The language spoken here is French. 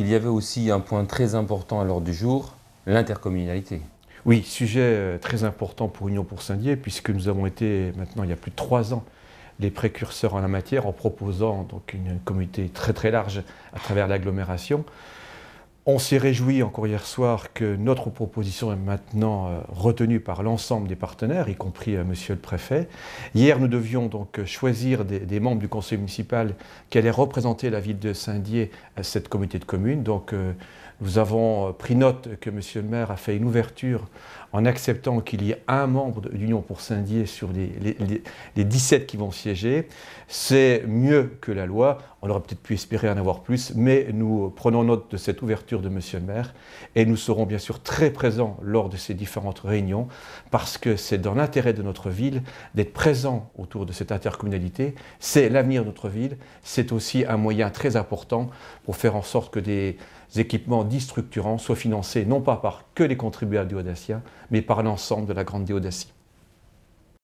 Il y avait aussi un point très important à l'ordre du jour, l'intercommunalité. Oui, sujet euh, très important pour Union pour Saint-Dié, puisque nous avons été maintenant, il y a plus de trois ans, les précurseurs en la matière en proposant donc une communauté très très large à travers l'agglomération. On s'est réjoui encore hier soir que notre proposition est maintenant euh, retenue par l'ensemble des partenaires, y compris euh, Monsieur le Préfet. Hier, nous devions donc euh, choisir des, membres du conseil municipal qui allaient représenter la ville de Saint-Dié à cette comité de communes. Donc, nous avons pris note que Monsieur le maire a fait une ouverture en acceptant qu'il y ait un membre de l'Union pour Saint-Dié sur les, les, 17 qui vont siéger. C'est mieux que la loi. On aurait peut-être pu espérer en avoir plus, mais nous prenons note de cette ouverture de Monsieur le maire. Et nous serons bien sûr très présents lors de ces différentes réunions parce que c'est dans l'intérêt de notre ville d'être présent autour de cette intercommunalité. C'est l'avenir de notre ville. C'est aussi un moyen très important pour faire en sorte que des équipements dits structurants soient financés non pas par que les contribuables déodaciens, mais par l'ensemble de la grande déodacie.